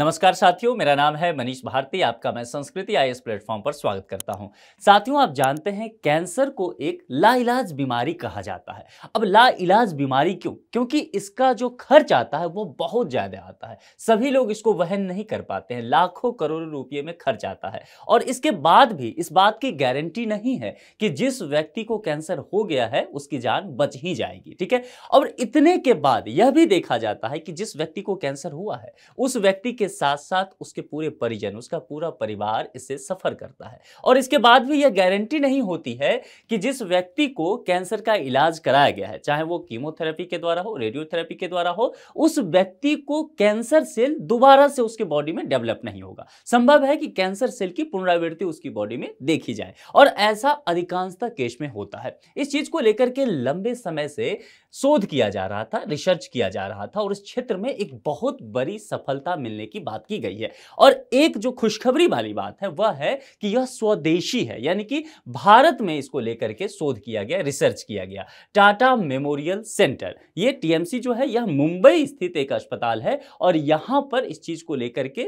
नमस्कार साथियों मेरा नाम है मनीष भारती आपका मैं संस्कृति आई एस प्लेटफॉर्म पर स्वागत करता हूं साथियों आप जानते हैं कैंसर को एक लाइलाज बीमारी कहा जाता है अब लाइलाज बीमारी क्यों क्योंकि इसका जो खर्च आता है वो बहुत ज़्यादा आता है सभी लोग इसको वहन नहीं कर पाते हैं लाखों करोड़ों रुपये में खर्च आता है और इसके बाद भी इस बात की गारंटी नहीं है कि जिस व्यक्ति को कैंसर हो गया है उसकी जान बच ही जाएगी ठीक है और इतने के बाद यह भी देखा जाता है कि जिस व्यक्ति को कैंसर हुआ है उस व्यक्ति के साथ साथ उसके पूरे परिजन उसका पूरा परिवार इससे सफ़र करता है और इसके बाद भी यह गारंटी नहीं होती है कि जिस व्यक्ति को कैंसर का इलाज कराया गया है चाहे वो कीमोथेरेपी के द्वारा हो रेडियोथेरेपी के द्वारा हो उस व्यक्ति को कैंसर सेल दोबारा से उसके बॉडी में डेवलप नहीं होगा संभव है कि कैंसर सेल की पुनरावृत्ति उसकी बॉडी में देखी जाए और ऐसा अधिकांशता केस में होता है इस चीज को लेकर के लंबे समय से शोध किया जा रहा था रिसर्च किया जा रहा था और इस क्षेत्र में एक बहुत बड़ी सफलता मिलने की बात की गई है और एक जो खुशखबरी वाली बात है वह है कि यह स्वदेशी है यानी कि भारत में इसको लेकर के शोध किया गया रिसर्च किया गया टाटा मेमोरियल सेंटर ये टीएमसी जो है यह मुंबई स्थित एक अस्पताल है और यहाँ पर इस चीज़ को लेकर के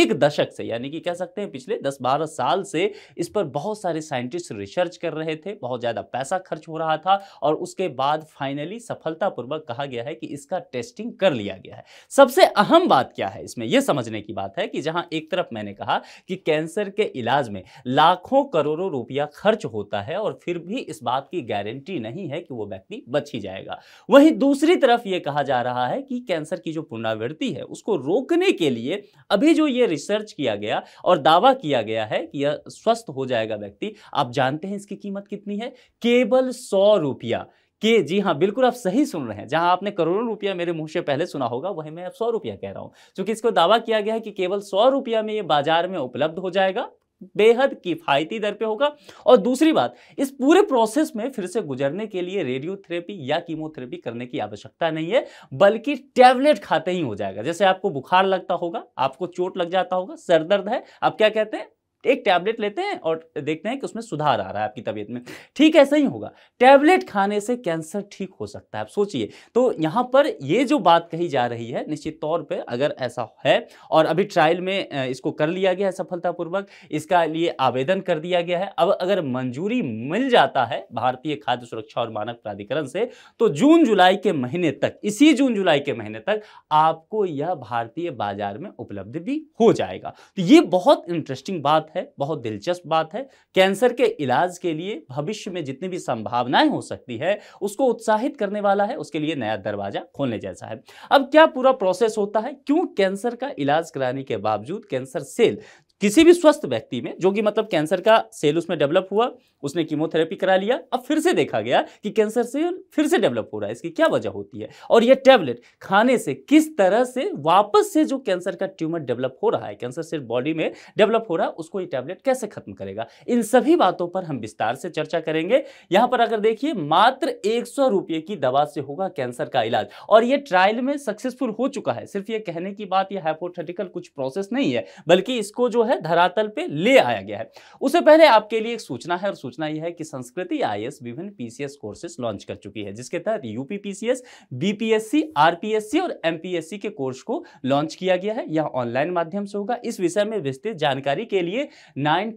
एक दशक से यानी कि कह सकते हैं पिछले दस बारह साल से इस पर बहुत सारे साइंटिस्ट रिसर्च कर रहे थे बहुत ज़्यादा पैसा खर्च हो रहा था और उसके बाद फाइनली सफलतापूर्वक कहा गया है कि इसका टेस्टिंग कर लिया गया है सबसे अहम बात क्या है इसमें यह समझने की बात है कि जहां एक तरफ मैंने कहा कि कैंसर के इलाज में लाखों करोड़ों रुपया खर्च होता है और फिर भी इस बात की गारंटी नहीं है कि वो व्यक्ति बच ही जाएगा वहीं दूसरी तरफ यह कहा जा रहा है कि कैंसर की जो पुनरावृत्ति है उसको रोकने के लिए अभी जो ये रिसर्च किया गया और दावा किया गया है कि यह स्वस्थ हो जाएगा व्यक्ति आप जानते हैं इसकी कीमत कितनी है केवल सौ रुपया के जी हाँ बिल्कुल आप सही सुन रहे हैं जहां आपने करोड़ों रुपया मेरे मुंह से पहले सुना होगा वहीं मैं अब सौ रुपया कह रहा हूं क्योंकि इसको दावा किया गया है कि केवल सौ रुपया में ये बाजार में उपलब्ध हो जाएगा बेहद किफ़ायती दर पे होगा और दूसरी बात इस पूरे प्रोसेस में फिर से गुजरने के लिए रेडियोथेरेपी या कीमोथेरेपी करने की आवश्यकता नहीं है बल्कि टैबलेट खाते ही हो जाएगा जैसे आपको बुखार लगता होगा आपको चोट लग जाता होगा सर दर्द है आप क्या कहते हैं एक टैबलेट लेते हैं और देखते हैं कि उसमें सुधार आ रहा है आपकी तबीयत में ठीक ऐसा ही होगा टैबलेट खाने से कैंसर ठीक हो सकता है आप सोचिए तो यहाँ पर ये जो बात कही जा रही है निश्चित तौर पर अगर ऐसा है और अभी ट्रायल में इसको कर लिया गया है सफलतापूर्वक इसका लिए आवेदन कर दिया गया है अब अगर मंजूरी मिल जाता है भारतीय खाद्य सुरक्षा और मानक प्राधिकरण से तो जून जुलाई के महीने तक इसी जून जुलाई के महीने तक आपको यह भारतीय बाजार में उपलब्ध भी हो जाएगा तो ये बहुत इंटरेस्टिंग बात है बहुत दिलचस्प बात है कैंसर के इलाज के लिए भविष्य में जितनी भी संभावनाएं हो सकती है उसको उत्साहित करने वाला है उसके लिए नया दरवाजा खोलने जैसा है अब क्या पूरा प्रोसेस होता है क्यों कैंसर का इलाज कराने के बावजूद कैंसर सेल किसी भी स्वस्थ व्यक्ति में जो कि मतलब कैंसर का सेल उसमें डेवलप हुआ उसने कीमोथेरेपी करा लिया अब फिर से देखा गया कि कैंसर सेल फिर से डेवलप हो रहा है इसकी क्या वजह होती है और यह टैबलेट खाने से किस तरह से वापस से जो कैंसर का ट्यूमर डेवलप हो रहा है कैंसर सेल बॉडी में डेवलप हो रहा है उसको ये टैबलेट कैसे खत्म करेगा इन सभी बातों पर हम विस्तार से चर्चा करेंगे यहाँ पर अगर देखिए मात्र एक रुपये की दवा से होगा कैंसर का इलाज और ये ट्रायल में सक्सेसफुल हो चुका है सिर्फ ये कहने की बात यह हाइपोथेटिकल कुछ प्रोसेस नहीं है बल्कि इसको जो है है धरातल पे ले आया गया है उससे पहले आपके लिए एक सूचना है और सूचना यह है कि संस्कृति आई विभिन्न पीसीएस कोर्सेस लॉन्च कर चुकी है जिसके तहत यूपी पीसीएस बीपीएससी आरपीएससी और एमपीएससी के कोर्स को लॉन्च किया गया है यह ऑनलाइन माध्यम से होगा इस विषय में विस्तृत जानकारी के लिए नाइन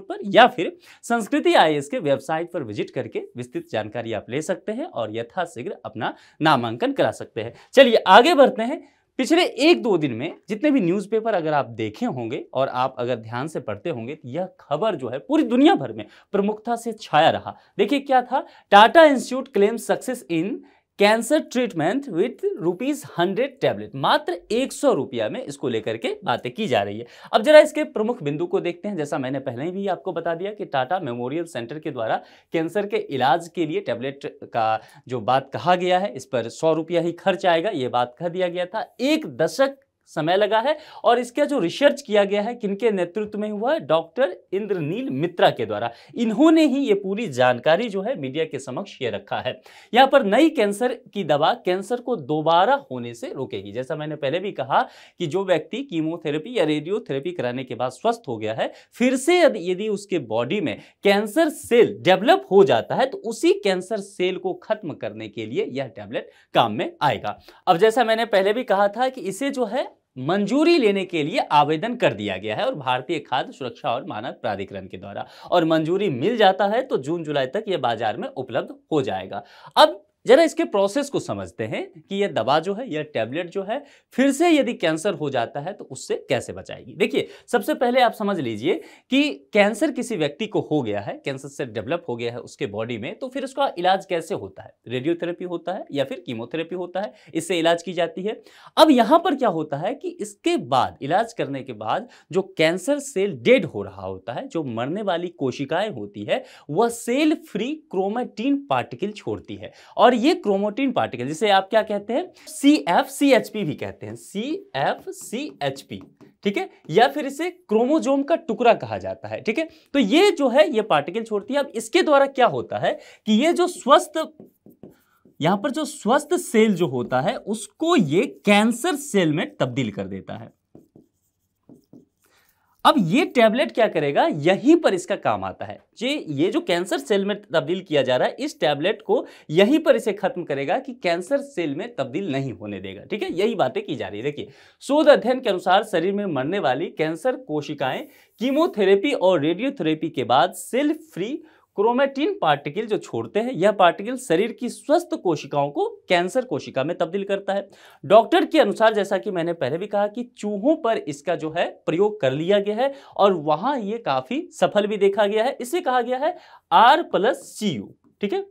पर या फिर संस्कृति आई के वेबसाइट पर विजिट करके विस्तृत जानकारी आप ले सकते हैं और यथाशीघ्र अपना नामांकन करा सकते हैं चलिए आगे बढ़ते हैं पिछले एक दो दिन में जितने भी न्यूज़पेपर अगर आप देखे होंगे और आप अगर ध्यान से पढ़ते होंगे तो यह खबर जो है पूरी दुनिया भर में प्रमुखता से छाया रहा देखिए क्या था Tata institute claim success in cancer treatment with rupees hundred tablet मात्र एक सौ रुपया में इसको लेकर के बातें की जा रही है अब जरा इसके प्रमुख बिंदु को देखते हैं जैसा मैंने पहले भी आपको बता दिया कि टाटा मेमोरियल सेंटर के द्वारा कैंसर के इलाज के लिए टैबलेट का जो बात कहा गया है इस पर सौ रुपया ही खर्च आएगा ये बात कह दिया गया था एक दशक समय लगा है और इसका जो रिसर्च किया गया है किनके नेतृत्व में हुआ है डॉक्टर इंद्रनील मित्रा के द्वारा इन्होंने ही ये पूरी जानकारी जो है मीडिया के समक्ष ये रखा है यहाँ पर नई कैंसर की दवा कैंसर को दोबारा होने से रोकेगी जैसा मैंने पहले भी कहा कि जो व्यक्ति कीमोथेरेपी या रेडियोथेरेपी कराने के बाद स्वस्थ हो गया है फिर से यदि उसके बॉडी में कैंसर सेल डेवलप हो जाता है तो उसी कैंसर सेल को खत्म करने के लिए यह टैबलेट काम में आएगा अब जैसा मैंने पहले भी कहा था कि इसे जो है मंजूरी लेने के लिए आवेदन कर दिया गया है और भारतीय खाद्य सुरक्षा और मानक प्राधिकरण के द्वारा और मंजूरी मिल जाता है तो जून जुलाई तक यह बाजार में उपलब्ध हो जाएगा अब जरा इसके प्रोसेस को समझते हैं कि यह दवा जो है यह टैबलेट जो है फिर से यदि कैंसर हो जाता है तो उससे कैसे बचाएगी देखिए सबसे पहले आप समझ लीजिए कि कैंसर किसी व्यक्ति को हो गया है कैंसर से डेवलप हो गया है उसके बॉडी में तो फिर उसका इलाज कैसे होता है रेडियोथेरेपी होता है या फिर कीमोथेरेपी होता है इससे इलाज की जाती है अब यहाँ पर क्या होता है कि इसके बाद इलाज करने के बाद जो कैंसर सेल डेड हो रहा होता है जो मरने वाली कोशिकाएं होती है वह सेल फ्री क्रोमाटीन पार्टिकल छोड़ती है और और ये क्रोमोटीन पार्टिकल जिसे आप क्या कहते हैं C F C H P भी कहते हैं C F C H P ठीक है या फिर इसे क्रोमोजोम का टुकड़ा कहा जाता है ठीक है तो ये जो है ये पार्टिकल छोड़ती है अब इसके द्वारा क्या होता है कि ये जो स्वस्थ यहां पर जो स्वस्थ सेल जो होता है उसको ये कैंसर सेल में तब्दील कर देता है अब ये टैबलेट क्या करेगा यहीं पर इसका काम आता है ये ये जो कैंसर सेल में तब्दील किया जा रहा है इस टैबलेट को यहीं पर इसे खत्म करेगा कि कैंसर सेल में तब्दील नहीं होने देगा ठीक है यही बातें की जा रही है देखिए शोध अध्ययन के अनुसार शरीर में मरने वाली कैंसर कोशिकाएं कीमोथेरेपी और रेडियोथेरेपी के बाद सेल फ्री क्रोमेटिन पार्टिकल जो छोड़ते हैं यह पार्टिकल शरीर की स्वस्थ कोशिकाओं को कैंसर कोशिका में तब्दील करता है डॉक्टर के अनुसार जैसा कि मैंने पहले भी कहा कि चूहों पर इसका जो है प्रयोग कर लिया गया है और वहां यह काफी सफल भी देखा गया है इसे कहा गया है आर प्लस सी यू ठीक है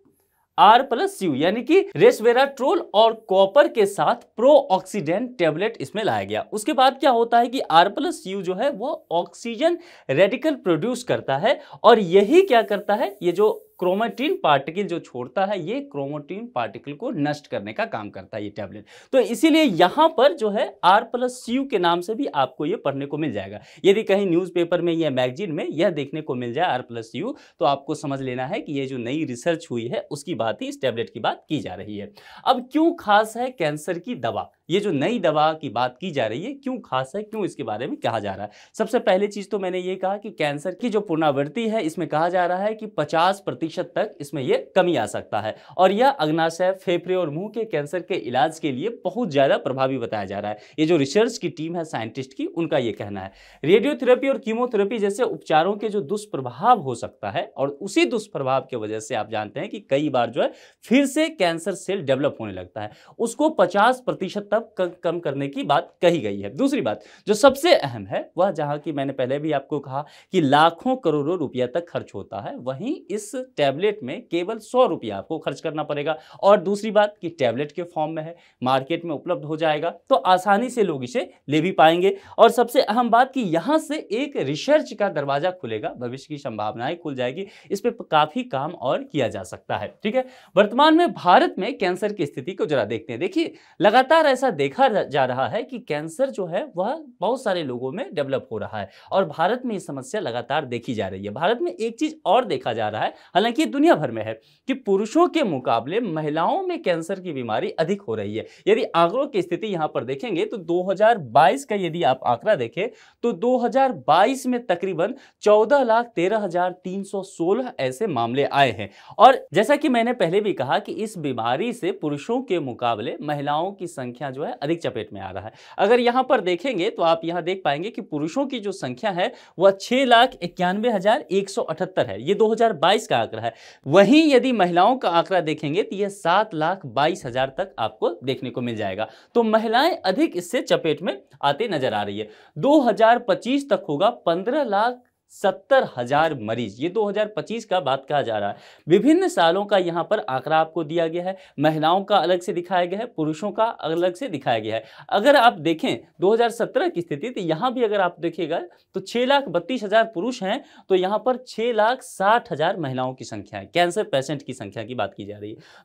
आर प्लस यू यानी कि रेसवेराट्रोल और कॉपर के साथ प्रो ऑक्सीडेंट टेबलेट इसमें लाया गया उसके बाद क्या होता है कि आर प्लस यू जो है वो ऑक्सीजन रेडिकल प्रोड्यूस करता है और यही क्या करता है ये जो क्रोमाटीन पार्टिकल जो छोड़ता है ये क्रोमाटीन पार्टिकल को नष्ट करने का काम करता है ये टैबलेट तो इसीलिए यहाँ पर जो है आर प्लस यू के नाम से भी आपको ये पढ़ने को मिल जाएगा यदि कहीं न्यूज़पेपर में या मैगजीन में यह देखने को मिल जाए आर प्लस यू तो आपको समझ लेना है कि ये जो नई रिसर्च हुई है उसकी बात ही इस टैबलेट की बात की जा रही है अब क्यों खास है कैंसर की दवा ये जो नई दवा की बात की जा रही है क्यों खास है क्यों इसके बारे में कहा जा रहा है सबसे पहले चीज़ तो मैंने ये कहा कि कैंसर की जो पुनरावृत्ति है इसमें कहा जा रहा है कि पचास प्रति प्रतिशत तक इसमें यह कमी आ सकता है और यह अग्नाशय फेफड़े और मुंह के कैंसर के इलाज के लिए बहुत ज़्यादा प्रभावी बताया जा रहा है ये जो रिसर्च की टीम है साइंटिस्ट की उनका यह कहना है रेडियोथेरेपी और कीमोथेरेपी जैसे उपचारों के जो दुष्प्रभाव हो सकता है और उसी दुष्प्रभाव की वजह से आप जानते हैं कि कई बार जो है फिर से कैंसर सेल डेवलप होने लगता है उसको पचास प्रतिशत तक कम करने की बात कही गई है दूसरी बात जो सबसे अहम है वह जहां की मैंने पहले भी आपको कहा कि लाखों करोड़ों रुपया तक खर्च होता है वहीं इस टैबलेट में केवल सौ रुपया आपको खर्च करना पड़ेगा और दूसरी बात कि टैबलेट के फॉर्म में है मार्केट में उपलब्ध हो जाएगा तो आसानी से लोग इसे ले भी पाएंगे और सबसे अहम बात कि यहाँ से एक रिसर्च का दरवाज़ा खुलेगा भविष्य की संभावनाएं खुल जाएगी इस पर काफ़ी काम और किया जा सकता है ठीक है वर्तमान में भारत में कैंसर की स्थिति को जरा देखते हैं देखिए लगातार ऐसा देखा जा रहा है कि कैंसर जो है वह बहुत सारे लोगों में डेवलप हो रहा है और भारत में ये समस्या लगातार देखी जा रही है भारत में एक चीज़ और देखा जा रहा है हालांकि हालांकि दुनिया भर में है कि पुरुषों के मुकाबले महिलाओं में कैंसर की बीमारी अधिक हो रही है यदि आंकड़ों की स्थिति यहां पर देखेंगे तो 2022 का यदि आप आंकड़ा देखें तो 2022 में तकरीबन चौदह लाख तेरह हजार तीन सौ सोलह ऐसे मामले आए हैं और जैसा कि मैंने पहले भी कहा कि इस बीमारी से पुरुषों के मुकाबले महिलाओं की संख्या जो है अधिक चपेट में आ रहा है अगर यहां पर देखेंगे तो आप यहां देख पाएंगे कि पुरुषों की जो संख्या है वह छह लाख इक्यानवे हजार एक सौ अठहत्तर है ये बाईस का आंकड़ा आंकड़ा है वहीं यदि महिलाओं का आंकड़ा देखेंगे तो यह सात लाख बाईस हजार तक आपको देखने को मिल जाएगा तो महिलाएं अधिक इससे चपेट में आते नजर आ रही है 2025 तक होगा पंद्रह लाख सत्तर हजार मरीज ये 2025 का बात कहा जा रहा है विभिन्न सालों का यहाँ पर आंकड़ा आपको दिया गया है महिलाओं का अलग से दिखाया गया है पुरुषों का अलग से दिखाया गया है अगर आप देखें 2017 की स्थिति तो यहाँ भी अगर आप देखिएगा तो छः लाख बत्तीस हजार पुरुष हैं तो यहाँ पर छः लाख साठ हजार महिलाओं की संख्या है कैंसर पेशेंट की संख्या की बात की जा रही है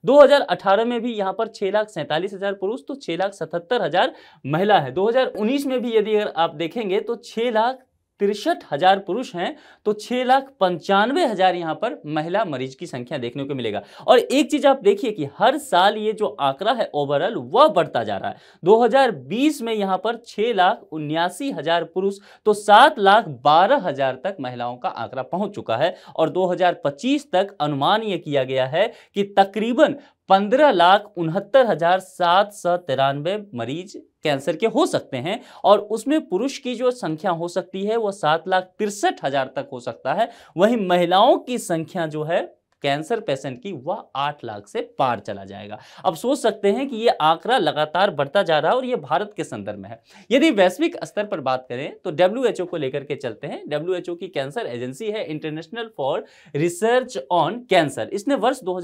दो में भी यहाँ पर छः पुरुष तो छः महिला है दो में भी यदि अगर आप देखेंगे तो छः तिरसठ हजार पुरुष हैं तो छह लाख पंचानवे हजार यहाँ पर महिला मरीज की संख्या देखने को मिलेगा और एक चीज़ आप देखिए कि हर साल ये जो आंकड़ा है ओवरऑल वह बढ़ता जा रहा है 2020 में यहाँ पर छह लाख उन्यासी हजार पुरुष तो सात लाख बारह हजार तक महिलाओं का आंकड़ा पहुंच चुका है और 2025 तक अनुमान यह किया गया है कि तकरीबन पंद्रह लाख उनहत्तर हजार सात सौ तिरानवे मरीज कैंसर के हो सकते हैं और उसमें पुरुष की जो संख्या हो सकती है वो सात लाख तिरसठ हजार तक हो सकता है वहीं महिलाओं की संख्या जो है कैंसर पेशेंट की वह आठ लाख से पार चला जाएगा अब सोच सकते हैं कि यह आंकड़ा लगातार बढ़ता जा रहा है और यह भारत के संदर्भ में है यदि वैश्विक स्तर पर बात करें तो डब्ल्यू को लेकर के चलते हैं डब्ल्यू की कैंसर एजेंसी है international for research on cancer इसने वर्ष दो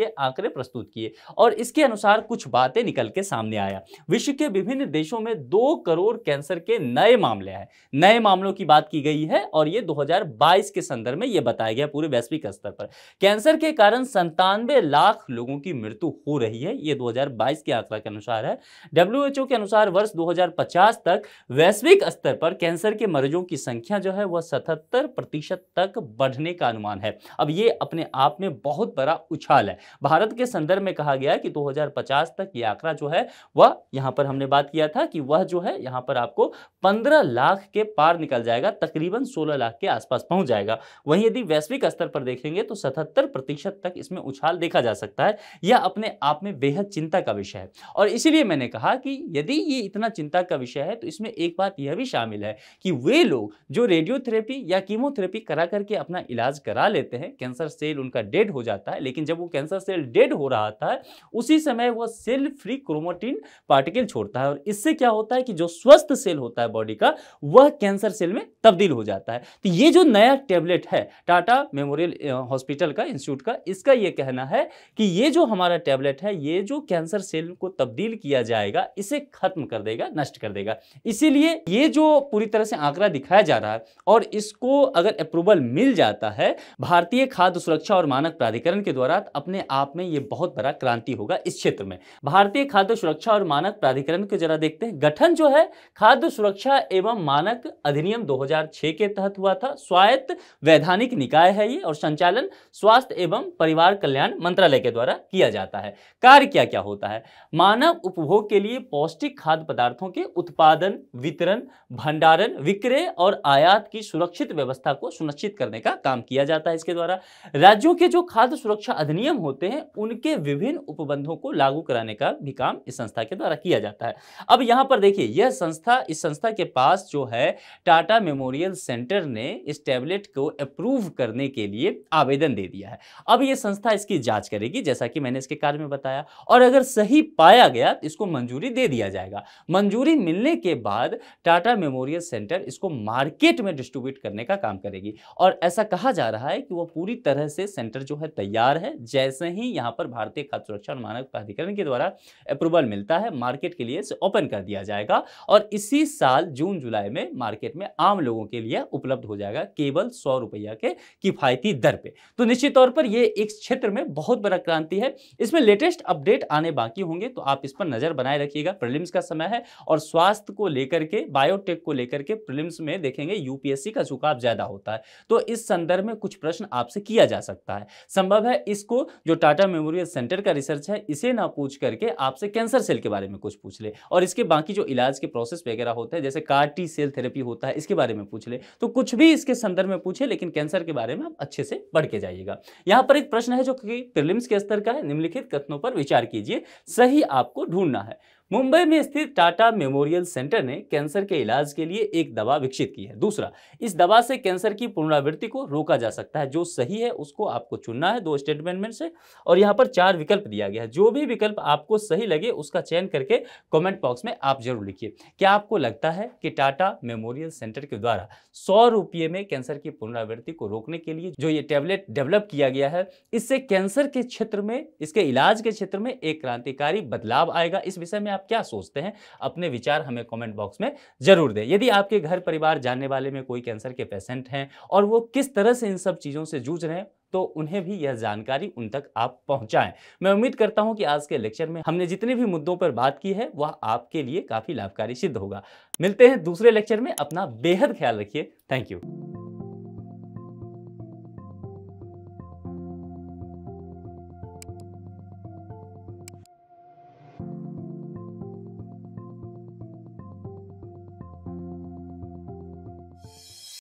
के आंकड़े प्रस्तुत किए और इसके अनुसार कुछ बातें निकल के सामने आया विश्व के विभिन्न देशों में दो करोड़ कैंसर के नए मामले हैं नए मामलों की बात की गई है और ये 2022 के संदर्भ में ये बताया गया पूरे वैश्विक स्तर पर कैंसर कैंसर के कारण संतानवे लाख लोगों की मृत्यु हो रही है ये 2022 के आंकड़ा के अनुसार है डब्ल्यूएचओ के अनुसार वर्ष 2050 तक वैश्विक स्तर पर कैंसर के मरीजों की संख्या जो है वह 77 प्रतिशत तक बढ़ने का अनुमान है अब ये अपने आप में बहुत बड़ा उछाल है भारत के संदर्भ में कहा गया है कि 2050 तक ये आंकड़ा जो है वह यहाँ पर हमने बात किया था कि वह जो है यहाँ पर आपको पंद्रह लाख के पार निकल जाएगा तकरीबन सोलह लाख के आसपास पहुँच जाएगा वहीं यदि वैश्विक स्तर पर देखेंगे तो सतहत्तर सत्तर प्रतिशत तक इसमें उछाल देखा जा सकता है यह अपने आप में बेहद चिंता का विषय है और इसीलिए मैंने कहा कि यदि ये इतना चिंता का विषय है तो इसमें एक बात यह भी शामिल है कि वे लोग जो रेडियोथेरेपी या कीमोथेरेपी करा करके अपना इलाज करा लेते हैं कैंसर सेल उनका डेड हो जाता है लेकिन जब वो कैंसर सेल डेड हो रहा था उसी समय वह सेल फ्री क्रोमोटीन पार्टिकल छोड़ता है और इससे क्या होता है कि जो स्वस्थ सेल होता है बॉडी का वह कैंसर सेल में तब्दील हो जाता है तो ये जो नया टेबलेट है टाटा मेमोरियल हॉस्पिटल का का इंस्टीट्यूट का इसका ये कहना है कि ये जो हमारा टैबलेट है ये जो कैंसर सेल को तब्दील किया जाएगा इसे खत्म कर देगा नष्ट कर देगा इसीलिए ये जो पूरी तरह से आंकड़ा दिखाया जा रहा है और इसको अगर अप्रूवल मिल जाता है भारतीय खाद्य सुरक्षा और मानक प्राधिकरण के द्वारा अपने आप में ये बहुत बड़ा क्रांति होगा इस क्षेत्र में भारतीय खाद्य सुरक्षा और मानक प्राधिकरण को जरा देखते हैं गठन जो है खाद्य सुरक्षा एवं मानक अधिनियम 2006 के तहत हुआ था स्वायत्त वैधानिक निकाय है ये और संचालन स्व स्वास्थ्य एवं परिवार कल्याण मंत्रालय के द्वारा किया जाता है कार्य क्या क्या होता है मानव उपभोग के लिए पौष्टिक खाद्य पदार्थों के उत्पादन वितरण भंडारण विक्रय और आयात की सुरक्षित व्यवस्था को सुनिश्चित करने का काम किया जाता है इसके द्वारा राज्यों के जो खाद्य सुरक्षा अधिनियम होते हैं उनके विभिन्न उपबंधों को लागू कराने का भी काम इस संस्था के द्वारा किया जाता है अब यहाँ पर देखिए यह संस्था इस संस्था के पास जो है टाटा मेमोरियल सेंटर ने इस टैबलेट को अप्रूव करने के लिए आवेदन दे दिया किया है अब ये संस्था इसकी जांच करेगी जैसा कि मैंने इसके कार्य में बताया और अगर सही पाया गया तो इसको मंजूरी दे दिया जाएगा मंजूरी मिलने के बाद टाटा मेमोरियल सेंटर इसको मार्केट में डिस्ट्रीब्यूट करने का काम करेगी और ऐसा कहा जा रहा है कि वह पूरी तरह से सेंटर जो है तैयार है जैसे ही यहाँ पर भारतीय खाद्य सुरक्षा और मानक प्राधिकरण के द्वारा अप्रूवल मिलता है मार्केट के लिए ओपन कर दिया जाएगा और इसी साल जून जुलाई में मार्केट में आम लोगों के लिए उपलब्ध हो जाएगा केवल सौ रुपया के किफायती दर पे तो निश्चित निश्चित तौर पर यह एक क्षेत्र में बहुत बड़ा क्रांति है इसमें लेटेस्ट अपडेट आने बाकी होंगे तो आप इस पर नज़र बनाए रखिएगा प्रिलिम्स का समय है और स्वास्थ्य को लेकर के बायोटेक को लेकर के प्रिलिम्स में देखेंगे यूपीएससी का झुकाव ज़्यादा होता है तो इस संदर्भ में कुछ प्रश्न आपसे किया जा सकता है संभव है इसको जो टाटा मेमोरियल सेंटर का रिसर्च है इसे ना पूछ करके आपसे कैंसर सेल के बारे में कुछ पूछ ले और इसके बाकी जो इलाज के प्रोसेस वगैरह होते हैं जैसे कार्टी सेल थेरेपी होता है इसके बारे में पूछ ले तो कुछ भी इसके संदर्भ में पूछे लेकिन कैंसर के बारे में आप अच्छे से बढ़ के जाइएगा यहाँ पर एक प्रश्न है जो कि प्रिलिम्स के स्तर का है निम्नलिखित कथनों पर विचार कीजिए सही आपको ढूंढना है मुंबई में स्थित टाटा मेमोरियल सेंटर ने कैंसर के इलाज के लिए एक दवा विकसित की है दूसरा इस दवा से कैंसर की पुनरावृत्ति को रोका जा सकता है जो सही है उसको आपको चुनना है दो स्टेटमेंट में से और यहाँ पर चार विकल्प दिया गया है जो भी विकल्प आपको सही लगे उसका चयन करके कॉमेंट बॉक्स में आप जरूर लिखिए क्या आपको लगता है कि टाटा मेमोरियल सेंटर के द्वारा सौ रुपये में कैंसर की पुनरावृत्ति को रोकने के लिए जो ये टैबलेट डेवलप किया गया है इससे कैंसर के क्षेत्र में इसके इलाज के क्षेत्र में एक क्रांतिकारी बदलाव आएगा इस विषय में आप आप क्या सोचते हैं अपने विचार हमें कमेंट बॉक्स में ज़रूर दें यदि आपके घर परिवार जानने वाले में कोई कैंसर के पेशेंट हैं और वो किस तरह से इन सब चीज़ों से जूझ रहे हैं तो उन्हें भी यह जानकारी उन तक आप पहुंचाएं मैं उम्मीद करता हूं कि आज के लेक्चर में हमने जितने भी मुद्दों पर बात की है वह आपके लिए काफ़ी लाभकारी सिद्ध होगा मिलते हैं दूसरे लेक्चर में अपना बेहद ख्याल रखिए थैंक यू